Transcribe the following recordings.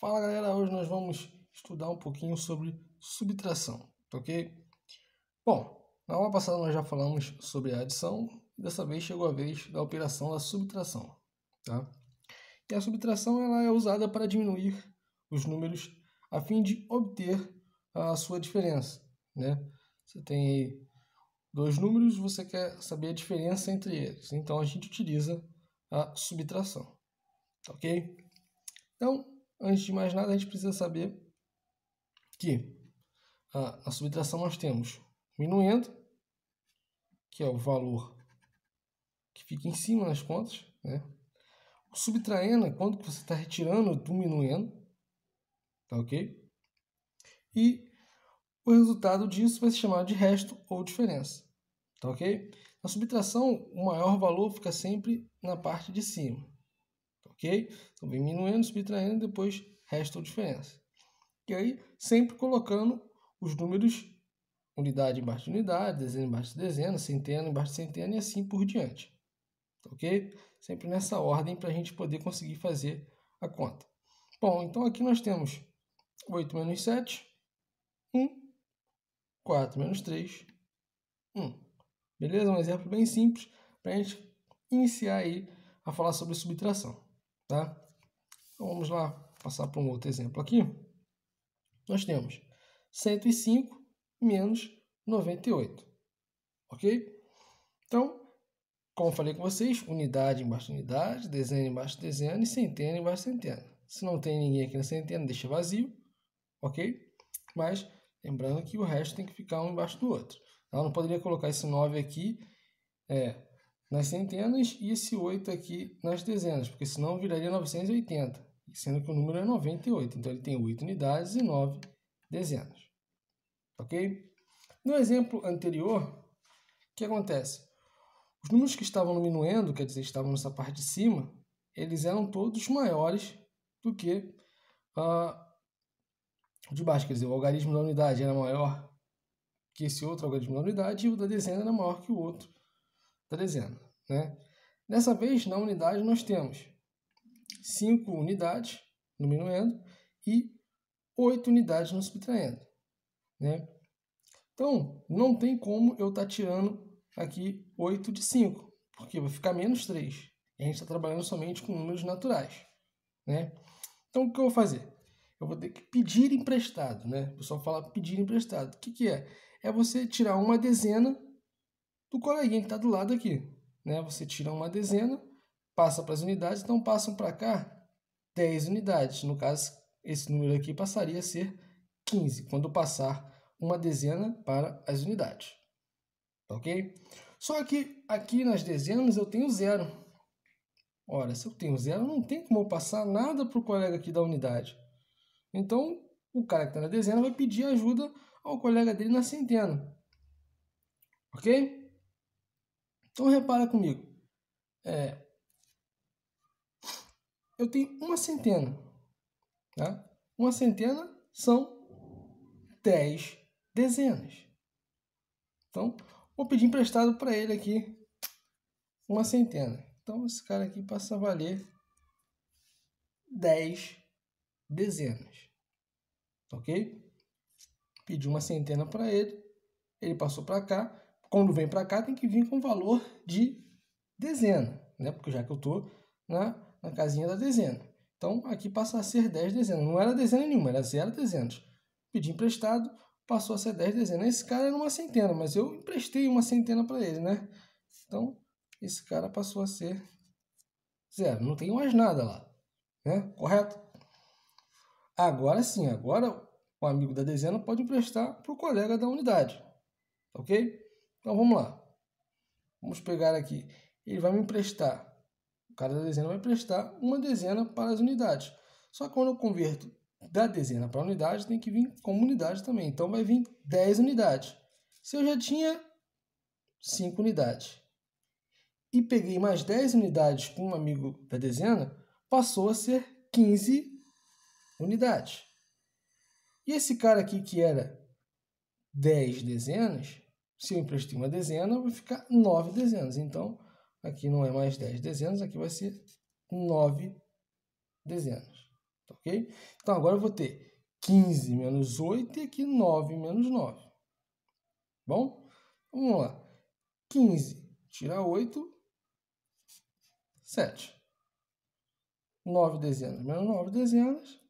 Fala galera, hoje nós vamos estudar um pouquinho sobre subtração, ok? Bom, na aula passada nós já falamos sobre a adição, dessa vez chegou a vez da operação da subtração, tá? E a subtração ela é usada para diminuir os números a fim de obter a sua diferença, né? Você tem dois números, você quer saber a diferença entre eles, então a gente utiliza a subtração, ok? Então, Antes de mais nada, a gente precisa saber que a, a subtração nós temos minuendo, que é o valor que fica em cima nas contas, né? O subtraindo é quanto você está retirando do minuendo, tá ok? E o resultado disso vai se chamar de resto ou diferença, tá ok? Na subtração, o maior valor fica sempre na parte de cima ok? Então vem diminuindo, subtraindo e depois resta a diferença. E aí, sempre colocando os números unidade embaixo de unidade, dezena embaixo de dezena, centena embaixo de centena e assim por diante. Ok? Sempre nessa ordem para a gente poder conseguir fazer a conta. Bom, então aqui nós temos 8 menos 7, 1, 4 menos 3, 1. Beleza? Um exemplo bem simples para a gente iniciar aí a falar sobre subtração. Tá? Então vamos lá passar para um outro exemplo aqui. Nós temos 105 menos 98. Ok? Então, como falei com vocês, unidade embaixo de unidade, dezena embaixo de dezena e centena embaixo de centena. Se não tem ninguém aqui na centena, deixa vazio, ok? Mas lembrando que o resto tem que ficar um embaixo do outro. Ela não poderia colocar esse 9 aqui é, nas centenas e esse 8 aqui nas dezenas, porque senão viraria 980, sendo que o número é 98. Então, ele tem 8 unidades e 9 dezenas. Ok? No exemplo anterior, o que acontece? Os números que estavam no minuendo, quer dizer, estavam nessa parte de cima, eles eram todos maiores do que ah, de baixo. Quer dizer, o algarismo da unidade era maior que esse outro algarismo da unidade e o da dezena era maior que o outro trazendo. Né? Dessa vez, na unidade, nós temos 5 unidades no minuendo e 8 unidades no subtraindo. Né? Então, não tem como eu estar tá tirando aqui 8 de 5, porque vai ficar menos 3. E a gente está trabalhando somente com números naturais. Né? Então, o que eu vou fazer? Eu vou ter que pedir emprestado. Né? O pessoal fala pedir emprestado. O que, que é? É você tirar uma dezena do coleguinha que está do lado aqui. Né? Você tira uma dezena, passa para as unidades, então passam para cá 10 unidades. No caso, esse número aqui passaria a ser 15, quando passar uma dezena para as unidades. Ok? Só que aqui nas dezenas eu tenho zero. Ora, se eu tenho zero, não tem como eu passar nada para o colega aqui da unidade. Então, o cara que está na dezena vai pedir ajuda ao colega dele na centena. Ok? Então repara comigo. É, eu tenho uma centena. Tá? Uma centena são 10 dezenas. Então, vou pedir emprestado para ele aqui uma centena. Então, esse cara aqui passa a valer 10 dezenas. Ok? Pedi uma centena para ele, ele passou para cá. Quando vem para cá, tem que vir com valor de dezena, né? Porque já que eu estou na, na casinha da dezena. Então, aqui passa a ser 10 dezenas. Não era dezena nenhuma, era zero dezenas. Pedi emprestado, passou a ser 10 dezenas. Esse cara era uma centena, mas eu emprestei uma centena para ele, né? Então, esse cara passou a ser zero. Não tem mais nada lá, né? Correto? Agora sim, agora o amigo da dezena pode emprestar para o colega da unidade, ok? Então vamos lá. Vamos pegar aqui. Ele vai me emprestar. da dezena vai prestar uma dezena para as unidades. Só que quando eu converto da dezena para a unidade, tem que vir como unidade também. Então vai vir 10 unidades. Se eu já tinha 5 unidades e peguei mais 10 unidades com um amigo da dezena, passou a ser 15 unidades. E esse cara aqui que era 10 dezenas, se eu emprestei uma dezena, vai ficar nove dezenas. Então, aqui não é mais dez dezenas, aqui vai ser nove dezenas. Tá ok? Então, agora eu vou ter 15 menos 8 e aqui 9 menos 9. Tá bom? Vamos lá. 15 tira 8, 7. 9 dezenas menos 9 dezenas,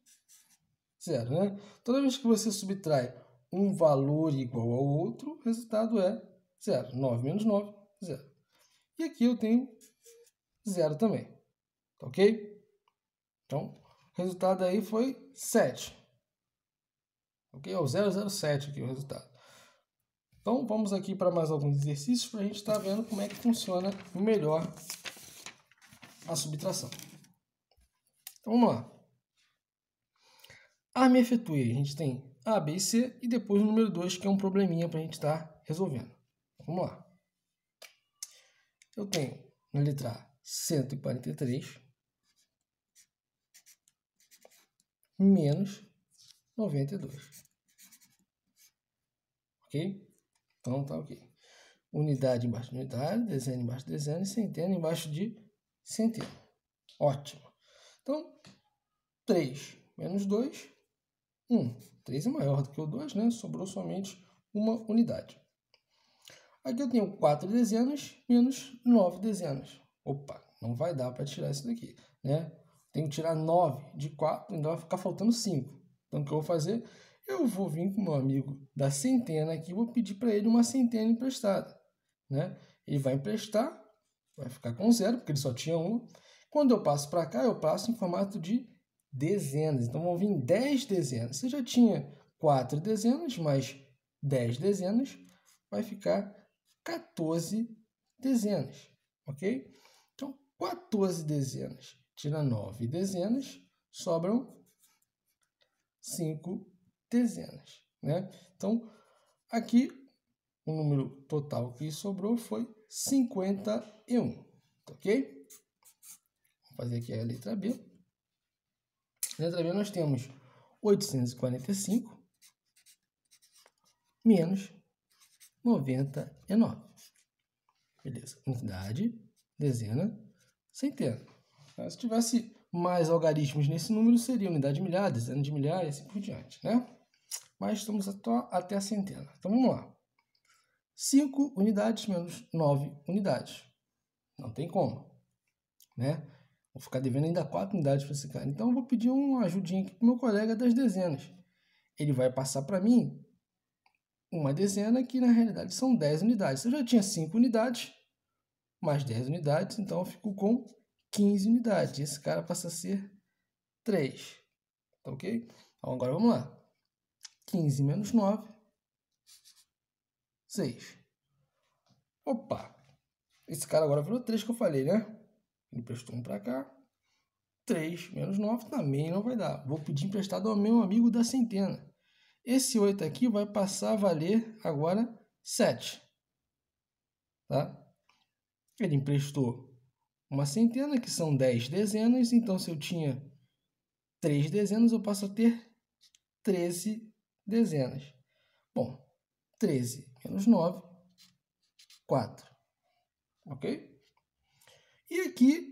zero, né? Toda vez que você subtrai um valor igual ao outro, o resultado é zero. 9 menos 9, zero. E aqui eu tenho zero também. Tá ok? Então, o resultado aí foi 7. Ok? É o 007 aqui o resultado. Então, vamos aqui para mais alguns exercícios para a gente estar tá vendo como é que funciona melhor a subtração. Então, vamos lá. A me efetue. A gente tem a, B e C, e depois o número 2, que é um probleminha para a gente estar tá resolvendo. Vamos lá. Eu tenho na letra A 143 menos 92. Ok? Então tá ok. Unidade embaixo de unidade, dezena embaixo de dezena e centena embaixo de centena. Ótimo. Então, 3 menos 2 1. 3 é maior do que o 2, né? sobrou somente uma unidade. Aqui eu tenho 4 dezenas menos 9 dezenas. Opa, não vai dar para tirar isso daqui. Né? Tenho que tirar 9 de 4, então vai ficar faltando 5. Então o que eu vou fazer? Eu vou vir com meu amigo da centena aqui, vou pedir para ele uma centena emprestada. Né? Ele vai emprestar, vai ficar com zero, porque ele só tinha um. Quando eu passo para cá, eu passo em formato de dezenas. Então vão vir 10 dezenas. Você já tinha 4 dezenas mais 10 dezenas, vai ficar 14 dezenas, ok? Então 14 dezenas tira 9 dezenas, sobram 5 dezenas, né? Então aqui o número total que sobrou foi 51, ok? Vou fazer aqui a letra B. Letra B, nós temos 845 menos 99. Beleza. Unidade, dezena, centena. Tá? Se tivesse mais algarismos nesse número, seria unidade de milhar, dezena de milhar e assim por diante, né? Mas estamos até a centena. Então vamos lá. 5 unidades menos 9 unidades. Não tem como, né? Vou ficar devendo ainda quatro unidades para esse cara. Então eu vou pedir uma ajudinha aqui pro meu colega das dezenas. Ele vai passar para mim uma dezena, que na realidade são 10 unidades. Eu já tinha 5 unidades, mais 10 unidades, então eu fico com 15 unidades. Esse cara passa a ser 3. Tá ok? Então agora vamos lá. 15 menos 9, 6. Opa! Esse cara agora virou 3 que eu falei, né? Emprestou um para cá. 3 menos 9 também não vai dar. Vou pedir emprestado ao meu amigo da centena. Esse 8 aqui vai passar a valer agora 7. Tá? Ele emprestou uma centena, que são 10 dezenas. Então, se eu tinha 3 dezenas, eu passo a ter 13 dezenas. Bom, 13 menos 9, 4. Ok? E aqui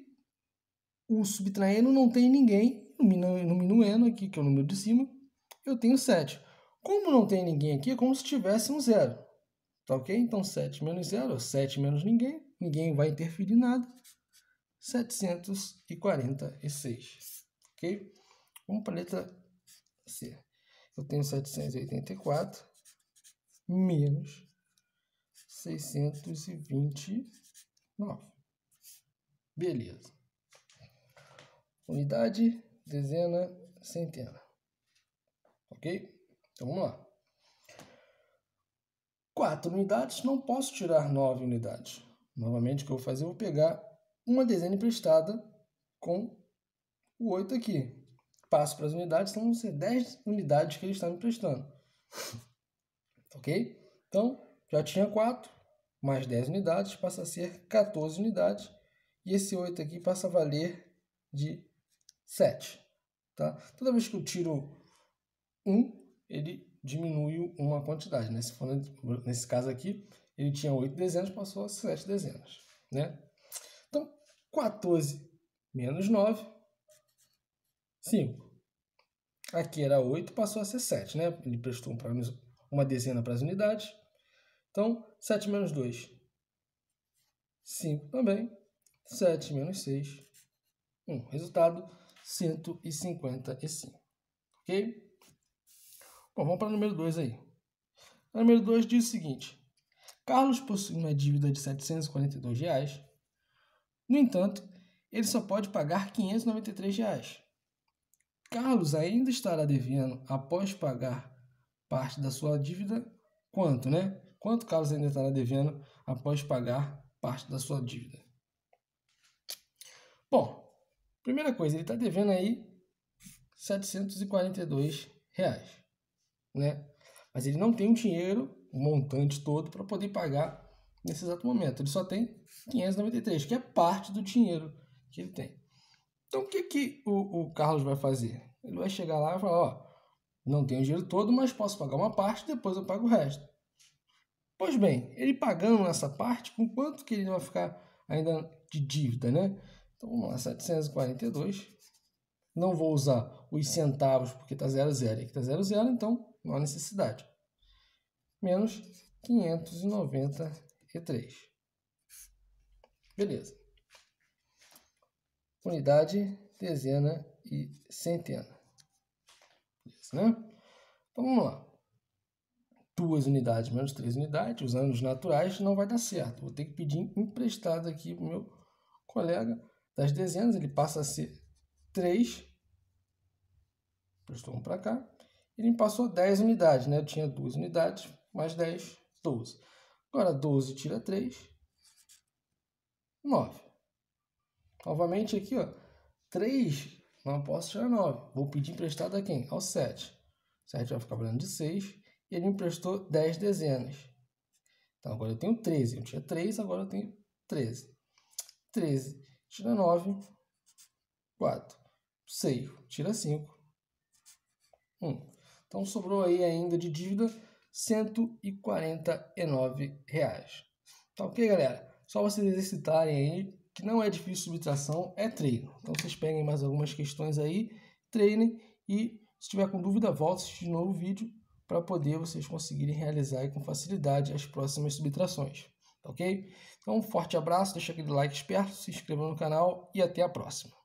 o subtraindo não tem ninguém, no minuendo aqui, que é o número de cima, eu tenho 7. Como não tem ninguém aqui, é como se tivesse um zero. Tá ok? Então 7 menos 0, 7 menos ninguém, ninguém vai interferir em nada. 746. Ok? Vamos para a letra C. Eu tenho 784 menos 629. Beleza unidade, dezena, centena. Ok? Então vamos lá. 4 unidades, não posso tirar 9 unidades. Novamente, o que eu vou fazer? Eu vou pegar uma dezena emprestada com o 8 aqui. Passo para as unidades, então vão ser 10 unidades que ele está me emprestando. ok? Então, já tinha 4, mais 10 unidades, passa a ser 14 unidades. E esse 8 aqui passa a valer de 7. Tá? Toda vez que eu tiro 1, ele diminui uma quantidade. Né? nesse caso aqui, ele tinha 8 dezenas, passou a 7 dezenas. Né? Então, 14 menos 9, 5. Aqui era 8, passou a ser 7. Né? Ele prestou uma dezena para as unidades. Então, 7 menos 2, 5 também. 7 menos 6, 1. Resultado, 155. Ok? Bom, vamos para o número 2 aí. O número 2 diz o seguinte: Carlos possui uma dívida de R$ 742. Reais, no entanto, ele só pode pagar R$ 593. Reais. Carlos ainda estará devendo, após pagar parte da sua dívida, quanto, né? Quanto Carlos ainda estará devendo após pagar parte da sua dívida? Bom, Primeira coisa, ele está devendo aí 742 reais, né? Mas ele não tem o dinheiro, o montante todo, para poder pagar nesse exato momento. Ele só tem 593, que é parte do dinheiro que ele tem. Então, o que, que o, o Carlos vai fazer? Ele vai chegar lá e falar, ó, não tenho o dinheiro todo, mas posso pagar uma parte, depois eu pago o resto. Pois bem, ele pagando essa parte, com quanto que ele vai ficar ainda de dívida, né? Então vamos lá, 742. Não vou usar os centavos porque está 00 e aqui está 00, então não há necessidade. Menos 593. Beleza. Unidade, dezena e centena. Beleza, né? Então vamos lá duas unidades menos três unidades, os anos naturais, não vai dar certo. Vou ter que pedir emprestado aqui para o meu colega das dezenas, ele passa a ser 3. Prestou 1 para cá. Ele passou 10 unidades, né? Eu tinha 2 unidades, mais 10, 12. Agora, 12 tira 3, 9. Novamente aqui, ó, 3, não posso tirar 9. Vou pedir emprestado a quem? Ao 7. 7 vai ficar valendo de 6. E ele emprestou 10 dezenas. Então, agora eu tenho 13. Eu tinha 3, agora eu tenho 13. 13 tira 9, 4. Seio, tira 5, 1. Hum. Então sobrou aí ainda de dívida R$ 149. Reais. Tá ok, galera? Só vocês exercitarem aí, que não é difícil subtração, é treino. Então vocês peguem mais algumas questões aí, treinem e se tiver com dúvida, volta assistir de novo o vídeo para poder vocês conseguirem realizar com facilidade as próximas subtrações. Tá ok? Então, um forte abraço, deixa aquele like esperto, se inscreva no canal e até a próxima.